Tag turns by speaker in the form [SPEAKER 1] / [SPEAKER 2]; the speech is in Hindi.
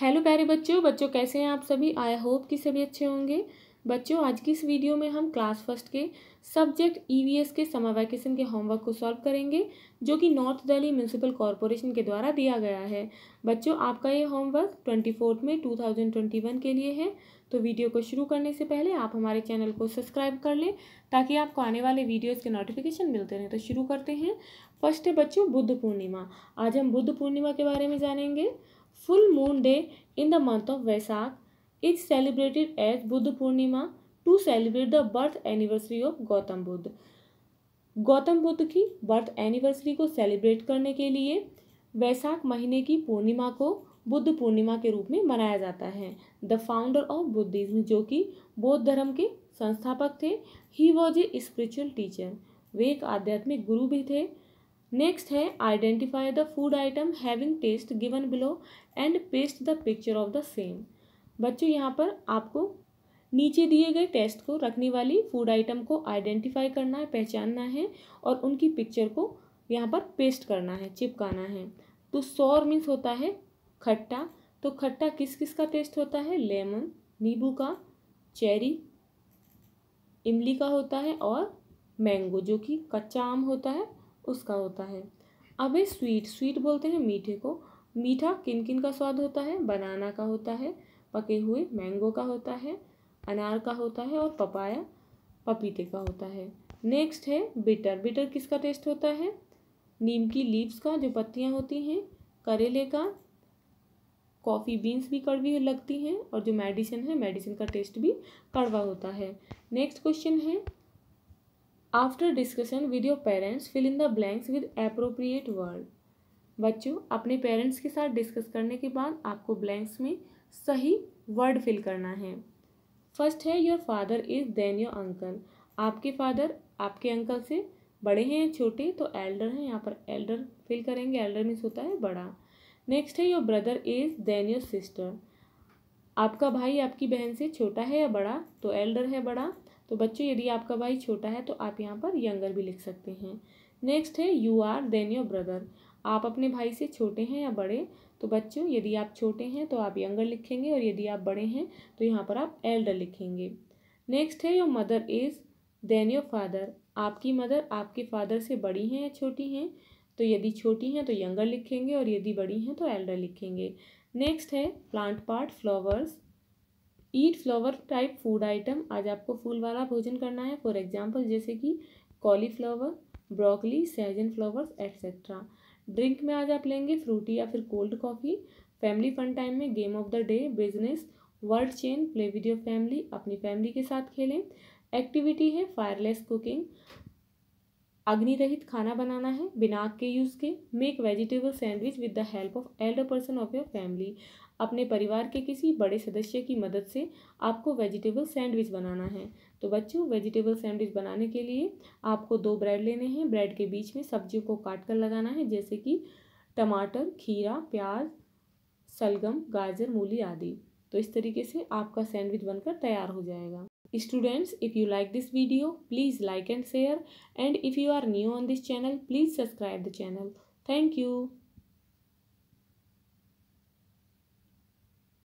[SPEAKER 1] हेलो प्यारे बच्चों बच्चों कैसे हैं आप सभी आई होप कि सभी अच्छे होंगे बच्चों आज की इस वीडियो में हम क्लास फर्स्ट के सब्जेक्ट ईवीएस e के समर वैकेशन के होमवर्क को सॉल्व करेंगे जो कि नॉर्थ दिल्ली म्यूनसिपल कॉरपोरेशन के द्वारा दिया गया है बच्चों आपका ये होमवर्क ट्वेंटी फोर्थ में टू थाउजेंड ट्वेंटी वन के लिए है तो वीडियो को शुरू करने से पहले आप हमारे चैनल को सब्सक्राइब कर लें ताकि आपको आने वाले वीडियोज़ के नोटिफिकेशन मिलते रहें तो शुरू करते हैं फर्स्ट है बच्चों बुद्ध पूर्णिमा आज हम बुद्ध पूर्णिमा के बारे में जानेंगे Full moon day in the month of Vaisak is celebrated as Buddha Purnima to celebrate the birth anniversary of Gautam Buddha. Gautam Buddha की बर्थ एनिवर्सरी को सेलिब्रेट करने के लिए वैसाख महीने की पूर्णिमा को बुद्ध पूर्णिमा के रूप में मनाया जाता है द फाउंडर ऑफ बुद्धिज्म जो कि बौद्ध धर्म के संस्थापक थे he was a spiritual teacher वे एक आध्यात्मिक गुरु भी थे नेक्स्ट है identify the food item having taste given below and paste the picture of the same बच्चों यहाँ पर आपको नीचे दिए गए टेस्ट को रखने वाली फूड आइटम को आइडेंटिफाई करना है पहचानना है और उनकी पिक्चर को यहाँ पर पेस्ट करना है चिपकाना है तो सौर मीन्स होता है खट्टा तो खट्टा किस किस का टेस्ट होता है लेमन नींबू का चेरी इमली का होता है और मैंगो जो कि कच्चा आम होता है उसका होता है अब है स्वीट स्वीट बोलते हैं मीठे को मीठा किन किन का स्वाद होता है बनाना का होता है पके हुए मैंगो का होता है अनार का होता है और पपाया पपीते का होता है नेक्स्ट है बिटर बिटर किसका टेस्ट होता है नीम की लीव्स का जो पत्तियाँ होती हैं करेले का कॉफ़ी बीन्स भी कड़वी लगती हैं और जो मेडिसिन है मेडिसिन का टेस्ट भी कड़वा होता है नेक्स्ट क्वेश्चन है after discussion with your parents fill in the blanks with appropriate word बच्चों अपने पेरेंट्स के साथ डिस्कस करने के बाद आपको ब्लैंक्स में सही वर्ड फिल करना है फर्स्ट है your father is than your uncle आपके फादर आपके अंकल से बड़े हैं छोटे तो एल्डर हैं यहाँ पर एल्डर फिल करेंगे एल्डर मीन्स होता है बड़ा नेक्स्ट है your brother is than your sister आपका भाई आपकी बहन से छोटा है या बड़ा तो एल्डर है बड़ा तो बच्चों यदि आपका भाई छोटा है तो आप यहाँ पर यंगर भी लिख सकते हैं नेक्स्ट है you are than your brother आप अपने भाई से छोटे हैं या बड़े तो बच्चों यदि आप छोटे हैं तो आप यंगर लिखेंगे और यदि आप बड़े हैं तो यहाँ पर आप एल्डर लिखेंगे नेक्स्ट है your mother is than your father आपकी मदर आपके फादर से बड़ी हैं या छोटी हैं तो यदि छोटी हैं तो यंगर लिखेंगे और यदि बड़ी हैं तो एल्डर लिखेंगे नेक्स्ट है plant part flowers eat flower type food item आज आपको फूल वाला भोजन करना है फॉर एग्जाम्पल जैसे कि कॉलीफ्लावर ब्रोकली सैजन फ्लावर्स एट्सेट्रा ड्रिंक में आज आप लेंगे फ्रूटी या फिर cold coffee family fun time में game of the day business world chain play with your family अपनी फैमिली के साथ खेलें एक्टिविटी है फायरलेस कुकिंग अग्नि रहित खाना बनाना है बिना के यूज़ के make vegetable sandwich with the help of elder person of your family अपने परिवार के किसी बड़े सदस्य की मदद से आपको वेजिटेबल सैंडविच बनाना है तो बच्चों वेजिटेबल सैंडविच बनाने के लिए आपको दो ब्रेड लेने हैं ब्रेड के बीच में सब्जियों को काट कर लगाना है जैसे कि टमाटर खीरा प्याज सलगम गाजर मूली आदि तो इस तरीके से आपका सैंडविच बनकर तैयार हो जाएगा students if you like this video please like and share and if you are new on this channel please subscribe the channel thank you